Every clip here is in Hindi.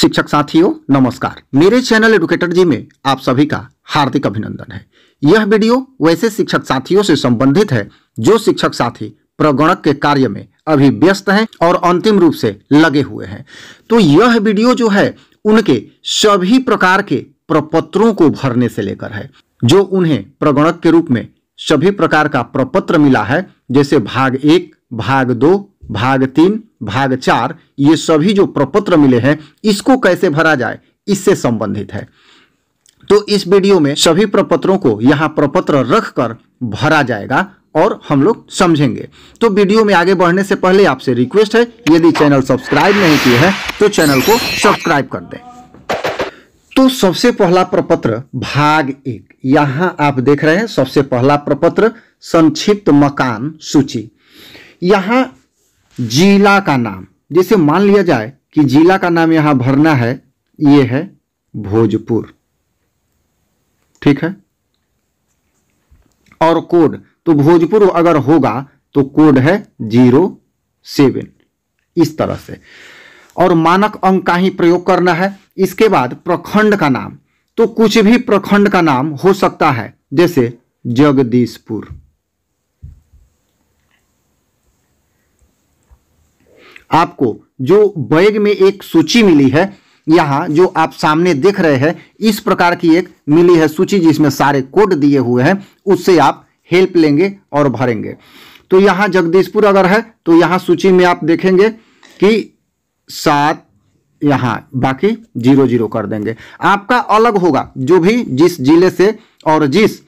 शिक्षक साथियों नमस्कार मेरे चैनल एडुकेटर जी में आप सभी का हार्दिक अभिनंदन है यह वीडियो वैसे शिक्षक साथियों से संबंधित है जो शिक्षक साथी प्रगणक के कार्य में अभी व्यस्त हैं और अंतिम रूप से लगे हुए हैं तो यह वीडियो जो है उनके सभी प्रकार के प्रपत्रों को भरने से लेकर है जो उन्हें प्रगणक के रूप में सभी प्रकार का प्रपत्र मिला है जैसे भाग एक भाग दो भाग तीन भाग चार ये सभी जो प्रपत्र मिले हैं इसको कैसे भरा जाए इससे संबंधित है तो इस वीडियो में सभी प्रपत्रों को यहाँ प्रपत्र रखकर भरा जाएगा और हम लोग समझेंगे तो वीडियो में आगे बढ़ने से पहले आपसे रिक्वेस्ट है यदि चैनल सब्सक्राइब नहीं किए हैं तो चैनल को सब्सक्राइब कर दें तो सबसे पहला प्रपत्र भाग एक यहां आप देख रहे हैं सबसे पहला प्रपत्र संक्षिप्त मकान सूची यहां जिला का नाम जैसे मान लिया जाए कि जिला का नाम यहां भरना है ये है भोजपुर ठीक है और कोड तो भोजपुर अगर होगा तो कोड है जीरो सेवन इस तरह से और मानक अंक का ही प्रयोग करना है इसके बाद प्रखंड का नाम तो कुछ भी प्रखंड का नाम हो सकता है जैसे जगदीशपुर आपको जो बैग में एक सूची मिली है यहाँ जो आप सामने देख रहे हैं इस प्रकार की एक मिली है सूची जिसमें सारे कोड दिए हुए हैं उससे आप हेल्प लेंगे और भरेंगे तो यहाँ जगदीशपुर अगर है तो यहाँ सूची में आप देखेंगे कि सात यहाँ बाकी जीरो जीरो कर देंगे आपका अलग होगा जो भी जिस जिले से और जिस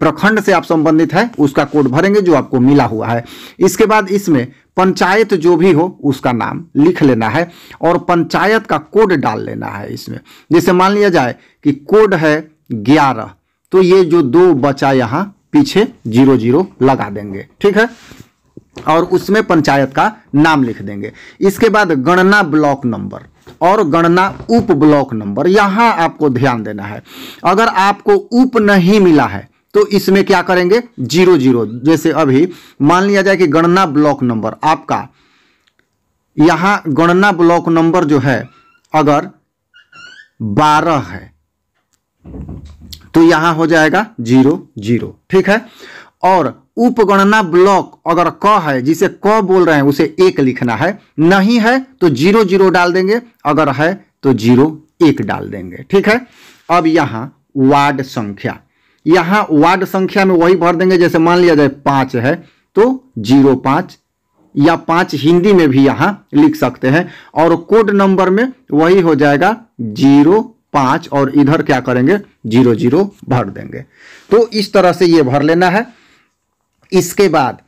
प्रखंड से आप संबंधित है उसका कोड भरेंगे जो आपको मिला हुआ है इसके बाद इसमें पंचायत जो भी हो उसका नाम लिख लेना है और पंचायत का कोड डाल लेना है इसमें जैसे मान लिया जाए कि कोड है ग्यारह तो ये जो दो बचा यहाँ पीछे जीरो जीरो लगा देंगे ठीक है और उसमें पंचायत का नाम लिख देंगे इसके बाद गणना ब्लॉक नंबर और गणना उप ब्लॉक नंबर यहाँ आपको ध्यान देना है अगर आपको उप नहीं मिला है तो इसमें क्या करेंगे जीरो जीरो जैसे अभी मान लिया जाए कि गणना ब्लॉक नंबर आपका यहां गणना ब्लॉक नंबर जो है अगर बारह है तो यहां हो जाएगा जीरो जीरो ठीक है और उपगणना ब्लॉक अगर क है जिसे क बोल रहे हैं उसे एक लिखना है नहीं है तो जीरो जीरो डाल देंगे अगर है तो जीरो एक डाल देंगे ठीक है अब यहां वार्ड संख्या यहां वार्ड संख्या में वही भर देंगे जैसे मान लिया जाए पांच है तो जीरो पांच या पांच हिंदी में भी यहां लिख सकते हैं और कोड नंबर में वही हो जाएगा जीरो पांच और इधर क्या करेंगे जीरो जीरो भर देंगे तो इस तरह से ये भर लेना है इसके बाद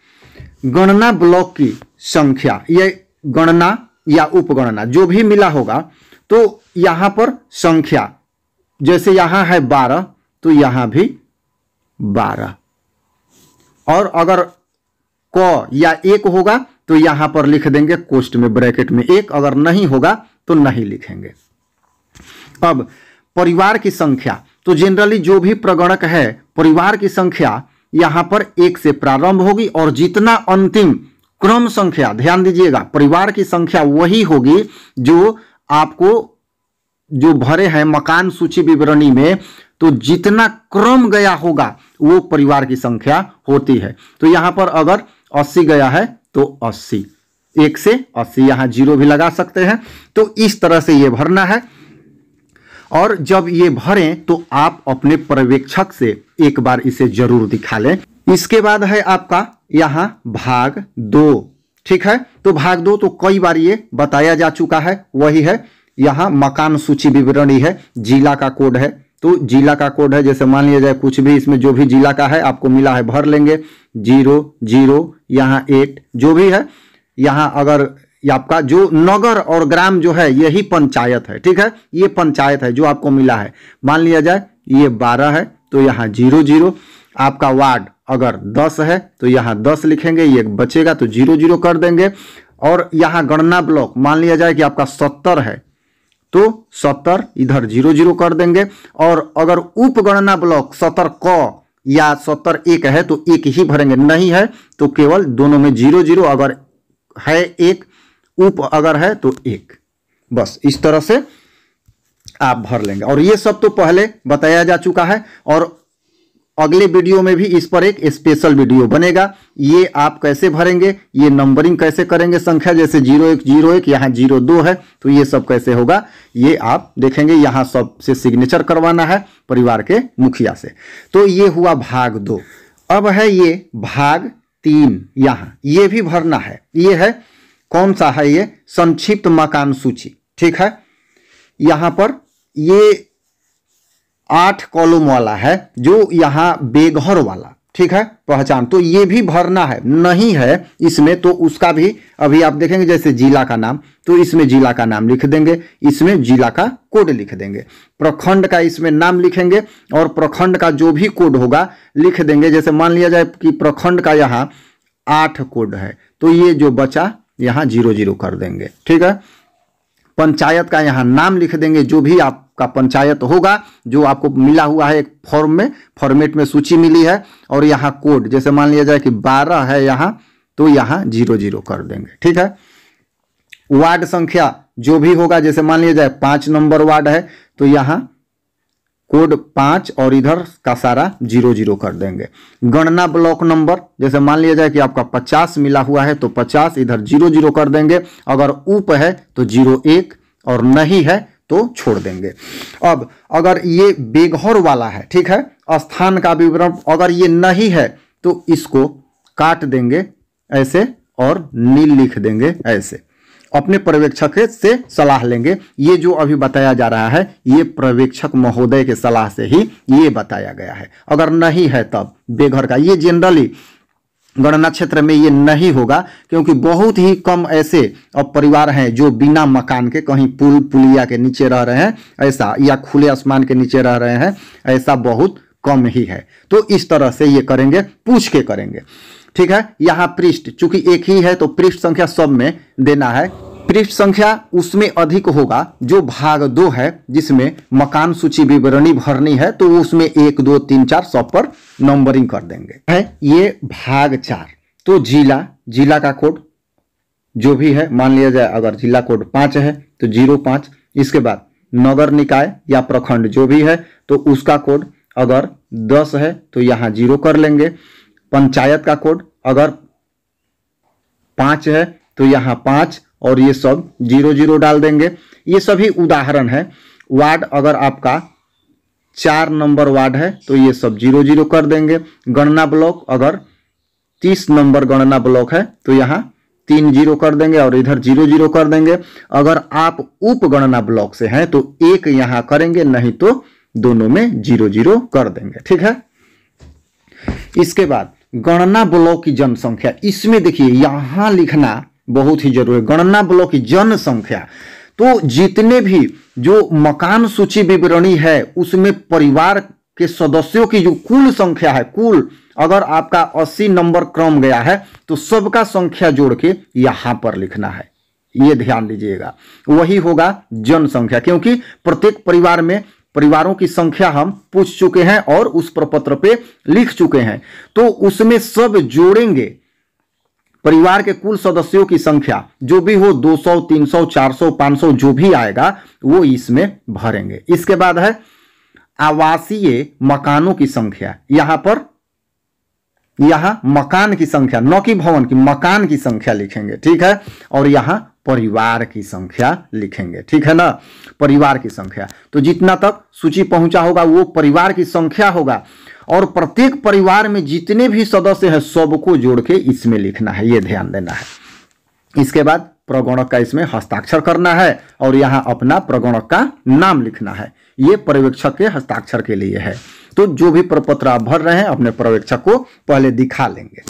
गणना ब्लॉक की संख्या ये गणना या उपगणना जो भी मिला होगा तो यहां पर संख्या जैसे यहां है बारह तो यहां भी बारह और अगर क या एक होगा तो यहां पर लिख देंगे कोष्ट में ब्रैकेट में एक अगर नहीं होगा तो नहीं लिखेंगे अब परिवार की संख्या तो जनरली जो भी प्रगणक है परिवार की संख्या यहां पर एक से प्रारंभ होगी और जितना अंतिम क्रम संख्या ध्यान दीजिएगा परिवार की संख्या वही होगी जो आपको जो भरे हैं मकान सूची विवरणी में तो जितना क्रम गया होगा वो परिवार की संख्या होती है तो यहां पर अगर अस्सी गया है तो अस्सी एक से अस्सी यहां जीरो भी लगा सकते हैं तो इस तरह से ये भरना है और जब ये भरें तो आप अपने पर्यवेक्षक से एक बार इसे जरूर दिखा लें इसके बाद है आपका यहां भाग दो ठीक है तो भाग दो तो कई बार ये बताया जा चुका है वही है यहां मकान सूची विवरणी है जिला का कोड है तो जिला का कोड है जैसे मान लिया जाए कुछ भी इसमें जो भी जिला का है आपको मिला है भर लेंगे जीरो जीरो यहाँ एट जो भी है यहाँ अगर आपका जो नगर और ग्राम जो है यही पंचायत है ठीक है ये पंचायत है जो आपको मिला है मान लिया जाए ये बारह है तो यहाँ जीरो जीरो आपका वार्ड अगर दस है तो यहाँ दस लिखेंगे ये बचेगा तो जीरो जीरो कर देंगे और यहाँ गणना ब्लॉक मान लिया जाए कि आपका सत्तर है तो सत्तर इधर जीरो जीरो कर देंगे और अगर उपगणना ब्लॉक सत्तर क या सत्तर एक है तो एक ही भरेंगे नहीं है तो केवल दोनों में जीरो जीरो अगर है एक उप अगर है तो एक बस इस तरह से आप भर लेंगे और ये सब तो पहले बताया जा चुका है और अगले वीडियो में भी इस पर एक स्पेशल वीडियो बनेगा ये आप कैसे भरेंगे ये नंबरिंग कैसे करेंगे संख्या जैसे जीरो एक जीरो एक यहाँ जीरो दो है तो ये सब कैसे होगा ये आप देखेंगे यहाँ सब से सिग्नेचर करवाना है परिवार के मुखिया से तो ये हुआ भाग दो अब है ये भाग तीन यहाँ ये भी भरना है ये है कौन सा है ये संक्षिप्त मकान सूची ठीक है यहाँ पर ये आठ कॉलम वाला है जो यहाँ बेघर वाला ठीक है पहचान तो ये भी भरना है नहीं है इसमें तो उसका भी अभी आप देखेंगे जैसे जिला का नाम तो इसमें जिला का नाम लिख देंगे इसमें जिला का कोड लिख देंगे प्रखंड का इसमें नाम लिखेंगे और प्रखंड का जो भी कोड होगा लिख देंगे जैसे मान लिया जाए कि प्रखंड का यहाँ आठ कोड है तो ये जो बचा यहाँ जीरो जीरो कर देंगे ठीक है पंचायत का यहाँ नाम लिख देंगे जो भी आपका पंचायत होगा जो आपको मिला हुआ है एक फॉर्म में फॉर्मेट में सूची मिली है और यहाँ कोड जैसे मान लिया जाए कि बारह है यहाँ तो यहाँ जीरो जीरो कर देंगे ठीक है वार्ड संख्या जो भी होगा जैसे मान लिया जाए पांच नंबर वार्ड है तो यहाँ कोड पाँच और इधर का सारा जीरो जीरो कर देंगे गणना ब्लॉक नंबर जैसे मान लिया जाए कि आपका पचास मिला हुआ है तो पचास इधर जीरो जीरो कर देंगे अगर ऊप है तो जीरो एक और नहीं है तो छोड़ देंगे अब अगर ये बेघर वाला है ठीक है स्थान का विवरण अगर ये नहीं है तो इसको काट देंगे ऐसे और नील लिख देंगे ऐसे अपने पर्यवेक्षक से सलाह लेंगे ये जो अभी बताया जा रहा है ये पर्यवेक्षक महोदय के सलाह से ही ये बताया गया है अगर नहीं है तब बेघर का ये जनरली गणना क्षेत्र में ये नहीं होगा क्योंकि बहुत ही कम ऐसे अब परिवार हैं जो बिना मकान के कहीं पुल पुलिया के नीचे रह रहे हैं ऐसा या खुले आसमान के नीचे रह रहे हैं ऐसा बहुत कम ही है तो इस तरह से ये करेंगे पूछ के करेंगे ठीक है यहाँ पृष्ठ चूंकि एक ही है तो पृष्ठ संख्या सब में देना है पृष्ठ संख्या उसमें अधिक होगा जो भाग दो है जिसमें मकान सूची विवरणी भरनी है तो उसमें एक दो तीन चार सब पर नंबरिंग कर देंगे है ये भाग चार तो जिला जिला का कोड जो भी है मान लिया जाए अगर जिला कोड पांच है तो जीरो पांच इसके बाद नगर निकाय या प्रखंड जो भी है तो उसका कोड अगर दस है तो यहाँ जीरो कर लेंगे पंचायत का कोड अगर पाँच है तो यहाँ पाँच और ये सब जीरो जीरो डाल देंगे ये सभी उदाहरण है वार्ड अगर आपका चार नंबर वार्ड है तो ये सब जीरो जीरो कर देंगे गणना ब्लॉक अगर तीस नंबर गणना ब्लॉक है तो यहाँ तीन जीरो कर देंगे और इधर जीरो जीरो कर देंगे अगर आप उपगणना ब्लॉक से हैं तो एक यहाँ करेंगे नहीं तो दोनों में जीरो जीरो कर देंगे ठीक है इसके बाद गणना ब्लॉक की जनसंख्या इसमें देखिए यहां लिखना बहुत ही जरूरी है गणना ब्लॉक की जनसंख्या तो जितने भी जो मकान सूची विवरणी है उसमें परिवार के सदस्यों की जो कुल संख्या है कुल अगर आपका 80 नंबर क्रम गया है तो सबका संख्या जोड़ के यहां पर लिखना है ये ध्यान दीजिएगा वही होगा जनसंख्या क्योंकि प्रत्येक परिवार में परिवारों की संख्या हम पूछ चुके हैं और उस प्रपत्र पे लिख चुके हैं तो उसमें सब जोड़ेंगे परिवार के कुल सदस्यों की संख्या जो भी हो 200, 300, 400, 500 जो भी आएगा वो इसमें भरेंगे इसके बाद है आवासीय मकानों की संख्या यहां पर यहां मकान की संख्या न कि भवन की मकान की संख्या लिखेंगे ठीक है और यहां परिवार की संख्या लिखेंगे ठीक है ना परिवार की संख्या तो जितना तक सूची पहुंचा होगा वो परिवार की संख्या होगा और प्रत्येक परिवार में जितने भी सदस्य हैं सबको जोड़ के इसमें लिखना है ये ध्यान देना है इसके बाद प्रगणक का इसमें हस्ताक्षर करना है और यहाँ अपना प्रगणक का नाम लिखना है ये पर्यवेक्षक के हस्ताक्षर के लिए है तो जो भी प्रपत्र आप भर रहे हैं अपने पर्यवेक्षक को पहले दिखा लेंगे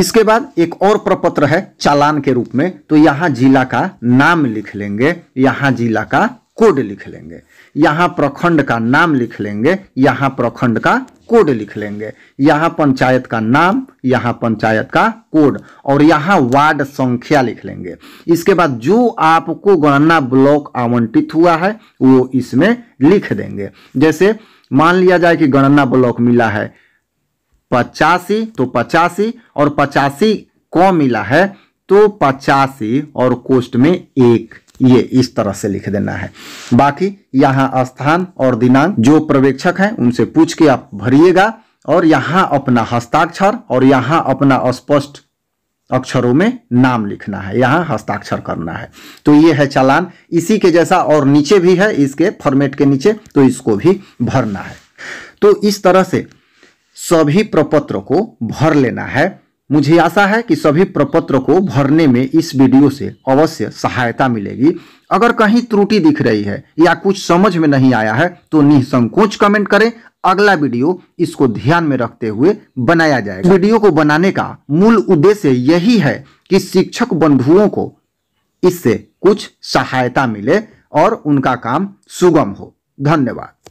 इसके बाद एक और प्रपत्र है चालान के रूप में तो यहाँ जिला का नाम लिख लेंगे यहाँ जिला का कोड लिख लेंगे यहाँ प्रखंड का नाम लिख लेंगे यहाँ प्रखंड का कोड लिख लेंगे यहाँ पंचायत का नाम यहाँ पंचायत का कोड और यहाँ वार्ड संख्या लिख लेंगे इसके बाद जो आपको गणना ब्लॉक आवंटित हुआ है वो इसमें लिख देंगे जैसे मान लिया जाए कि गणना ब्लॉक मिला है पचासी तो पचासी और पचासी कौ मिला है तो पचासी और कोष्ट में एक ये इस तरह से लिख देना है बाकी यहाँ स्थान और दिनांक जो पर्यवेक्षक हैं उनसे पूछ के आप भरिएगा और यहाँ अपना हस्ताक्षर और यहाँ अपना स्पष्ट अक्षरों में नाम लिखना है यहाँ हस्ताक्षर करना है तो ये है चालान इसी के जैसा और नीचे भी है इसके फॉर्मेट के नीचे तो इसको भी भरना है तो इस तरह से सभी प्रपत्र को भर लेना है मुझे आशा है कि सभी प्रपत्र को भरने में इस वीडियो से अवश्य सहायता मिलेगी अगर कहीं त्रुटि दिख रही है या कुछ समझ में नहीं आया है तो निसंकोच कमेंट करें अगला वीडियो इसको ध्यान में रखते हुए बनाया जाएगा वीडियो को बनाने का मूल उद्देश्य यही है कि शिक्षक बंधुओं को इससे कुछ सहायता मिले और उनका काम सुगम हो धन्यवाद